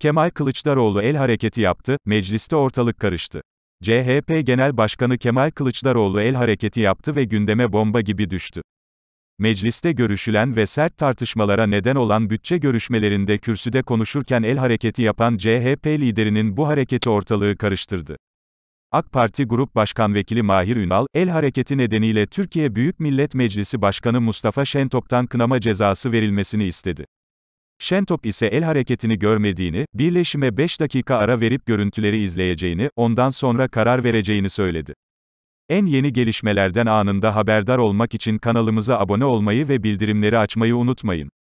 Kemal Kılıçdaroğlu el hareketi yaptı, mecliste ortalık karıştı. CHP Genel Başkanı Kemal Kılıçdaroğlu el hareketi yaptı ve gündeme bomba gibi düştü. Mecliste görüşülen ve sert tartışmalara neden olan bütçe görüşmelerinde kürsüde konuşurken el hareketi yapan CHP liderinin bu hareketi ortalığı karıştırdı. AK Parti Grup Başkan Vekili Mahir Ünal, el hareketi nedeniyle Türkiye Büyük Millet Meclisi Başkanı Mustafa Şentop'tan kınama cezası verilmesini istedi. Şentop ise el hareketini görmediğini, birleşime 5 dakika ara verip görüntüleri izleyeceğini, ondan sonra karar vereceğini söyledi. En yeni gelişmelerden anında haberdar olmak için kanalımıza abone olmayı ve bildirimleri açmayı unutmayın.